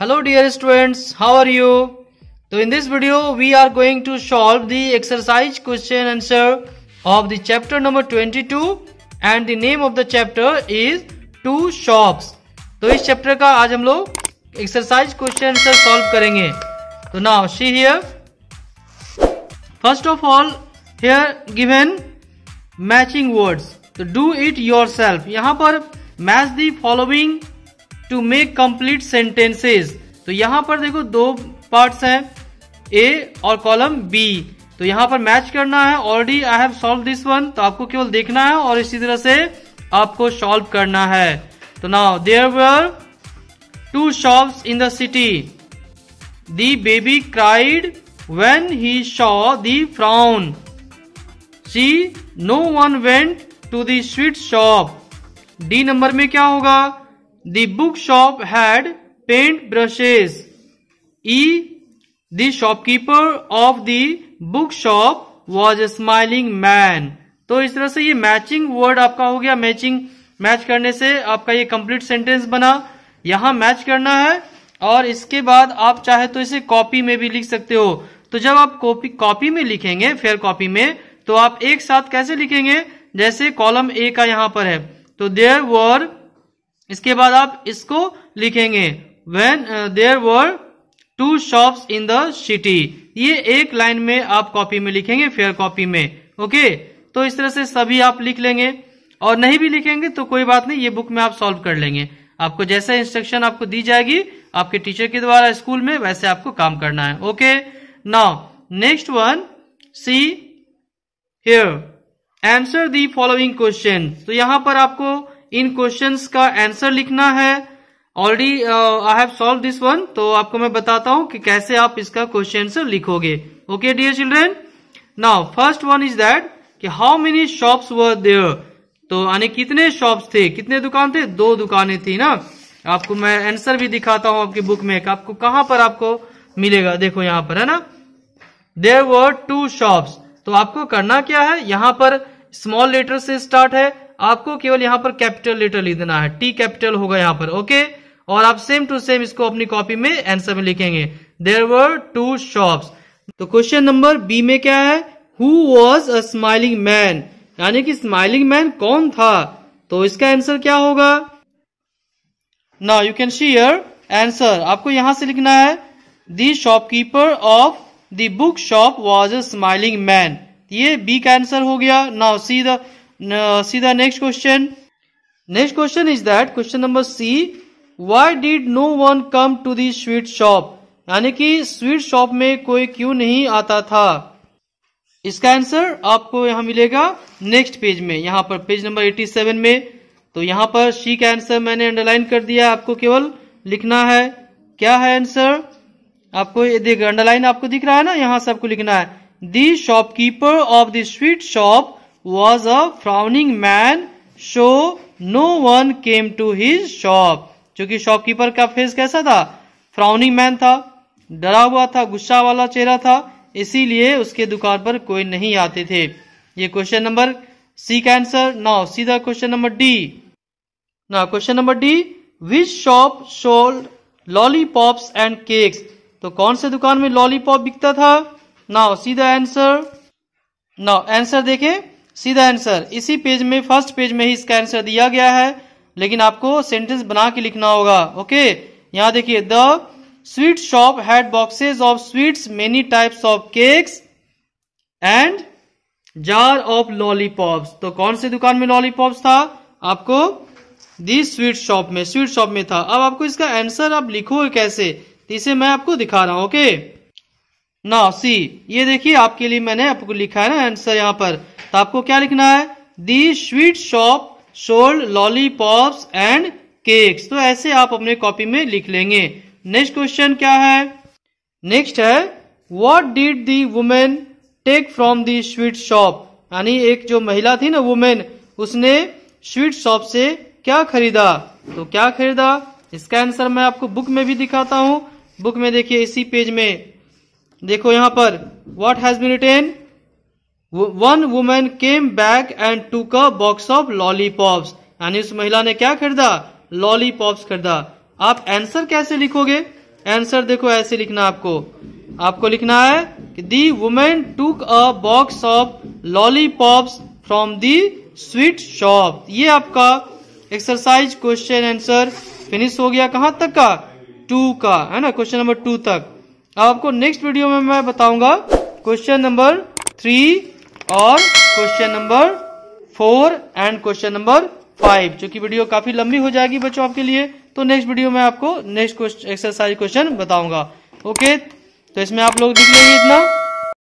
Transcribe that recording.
Hello dear students, how are you? So in this video, we are going to solve the exercise question answer of the chapter number 22 and the name of the chapter is Two Shops. तो इस chapter का आज हम लोग exercise question answer solve करेंगे तो now see here first of all here given matching words तो do it yourself यहाँ पर match the following to make complete sentences तो यहां पर देखो दो पार्ट्स हैं ए और कॉलम बी तो यहां पर मैच करना है already I have solve this one तो आपको केवल देखना है और इसी तरह से आपको सॉल्व करना है तो now there were two shops in the city the baby cried when he saw the frown C no one went to the sweet shop D number में क्या होगा The bookshop had paint brushes. E. The shopkeeper of the bookshop was a smiling man. तो इस तरह से ये matching word आपका हो गया मैचिंग मैच करने से आपका ये कंप्लीट सेंटेंस बना यहां मैच करना है और इसके बाद आप चाहे तो इसे कॉपी में भी लिख सकते हो तो जब आप कॉपी कॉपी में लिखेंगे फेयर कॉपी में तो आप एक साथ कैसे लिखेंगे जैसे कॉलम ए का यहां पर है तो देयर वर्ड इसके बाद आप इसको लिखेंगे when there were two shops in the city ये एक लाइन में आप कॉपी में लिखेंगे फेयर कॉपी में ओके तो इस तरह से सभी आप लिख लेंगे और नहीं भी लिखेंगे तो कोई बात नहीं ये बुक में आप सॉल्व कर लेंगे आपको जैसे इंस्ट्रक्शन आपको दी जाएगी आपके टीचर के द्वारा स्कूल में वैसे आपको काम करना है okay now next one see here answer the following question तो यहां पर आपको इन क्वेश्चंस का आंसर लिखना है already I have solve this one तो आपको मैं बताता हूं कि कैसे आप इसका क्वेश्चन लिखोगे okay dear children now first one is that कि how many shops were there तो यानी कितने शॉप्स थे कितने दुकान थे दो दुकानें थी ना आपको मैं आंसर भी दिखाता हूं आपकी बुक में आपको कहां पर आपको मिलेगा देखो यहां पर है ना देर वर टू शॉप्स तो आपको करना क्या है यहां पर स्मॉल लेटर से स्टार्ट है आपको केवल यहां पर कैपिटल लेटर लिख देना है टी कैपिटल होगा यहां पर ओके और आप सेम टू सेम इसको अपनी कॉपी में आंसर में लिखेंगे देर वर टू शॉप्स तो क्वेश्चन नंबर बी में क्या है who was a smiling man यानी कि स्माइलिंग मैन कौन था तो इसका आंसर क्या होगा ना you can see your answer आपको यहां से लिखना है the shopkeeper of the book shop was a smiling man ये बी का आंसर हो गया now see the see the next question next question is that question number C C. Did no one come to the sweet shop यानी कि sweet shop में कोई क्यों नहीं आता था इसका आंसर आपको यहां मिलेगा नेक्स्ट पेज में यहां पर पेज नंबर 87 में तो यहां पर सी का आंसर मैंने अंडरलाइन कर दिया आपको केवल लिखना है क्या है आंसर आपको देख अंडरलाइन आपको दिख रहा है ना यहां से आपको लिखना है the shopkeeper of the sweet shop was a frowning man, so no one came to his shop. क्योंकि शॉपकीपर का फेस कैसा था फ्राउनिंग मैन था डरा हुआ था गुस्सा वाला चेहरा था इसीलिए उसके दुकान पर कोई नहीं आते थे ये क्वेश्चन नंबर सी का आंसर नाउ सीधा क्वेश्चन नंबर डी ना question number D which shop sold lollipops and cakes तो कौन से दुकान में लॉलीपॉप बिकता था नाउ सीधा आंसर नाउ आंसर देखें सीधा आंसर इसी पेज में फर्स्ट पेज में ही इसका आंसर दिया गया है लेकिन आपको सेंटेंस बना के लिखना होगा ओके यहाँ देखिए the sweet shop had boxes of sweets many types of cakes and jar of lollipops तो कौन से दुकान में लॉलीपॉप्स था आपको दी स्वीट शॉप में स्वीट शॉप में था अब आपको इसका आंसर आप लिखो कैसे तो इसे मैं आपको दिखा रहा हूं ओके ना सी ये देखिए आपके लिए मैंने आपको लिखा है ना आंसर यहाँ पर तो आपको क्या लिखना है the sweet shop sold lollipops and cakes तो ऐसे आप अपने कॉपी में लिख लेंगे नेक्स्ट क्वेश्चन क्या है नेक्स्ट है what did the women take from the sweet shop यानी एक जो महिला थी ना वुमेन उसने स्वीट शॉप से क्या खरीदा तो क्या खरीदा इसका आंसर मैं आपको बुक में भी दिखाता हूं बुक में देखिए इसी पेज में देखो यहां पर what has been written one women came back and took a box of lollipops यानी उस महिला ने क्या खरीदा लॉलीपॉप्स खरीदा आप आंसर कैसे लिखोगे आंसर देखो ऐसे लिखना आपको आपको लिखना है कि the women took a box of lollipops from the sweet shop ये आपका एक्सरसाइज क्वेश्चन आंसर फिनिश हो गया कहाँ तक का टू का है ना क्वेश्चन नंबर टू तक आपको नेक्स्ट वीडियो में मैं बताऊंगा क्वेश्चन नंबर थ्री और question number four and question number five चूंकि वीडियो काफी लंबी हो जाएगी बच्चों आपके लिए तो नेक्स्ट वीडियो में आपको नेक्स्ट एक्सरसाइज क्वेश्चन बताऊंगा ओके तो इसमें आप लोग दिख लेंगे इतना